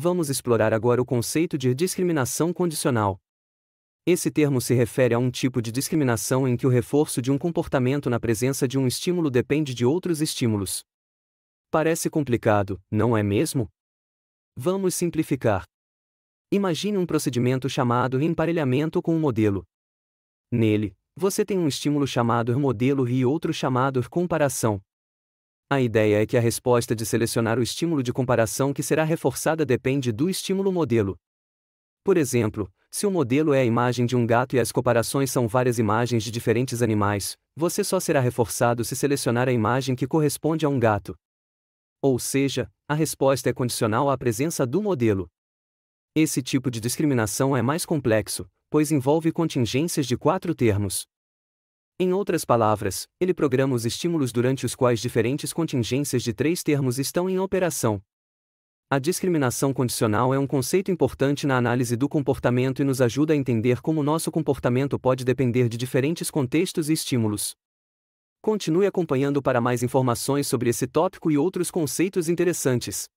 vamos explorar agora o conceito de discriminação condicional. Esse termo se refere a um tipo de discriminação em que o reforço de um comportamento na presença de um estímulo depende de outros estímulos. Parece complicado, não é mesmo? Vamos simplificar. Imagine um procedimento chamado emparelhamento com um modelo. Nele, você tem um estímulo chamado modelo e outro chamado comparação. A ideia é que a resposta de selecionar o estímulo de comparação que será reforçada depende do estímulo modelo. Por exemplo, se o modelo é a imagem de um gato e as comparações são várias imagens de diferentes animais, você só será reforçado se selecionar a imagem que corresponde a um gato. Ou seja, a resposta é condicional à presença do modelo. Esse tipo de discriminação é mais complexo, pois envolve contingências de quatro termos. Em outras palavras, ele programa os estímulos durante os quais diferentes contingências de três termos estão em operação. A discriminação condicional é um conceito importante na análise do comportamento e nos ajuda a entender como nosso comportamento pode depender de diferentes contextos e estímulos. Continue acompanhando para mais informações sobre esse tópico e outros conceitos interessantes.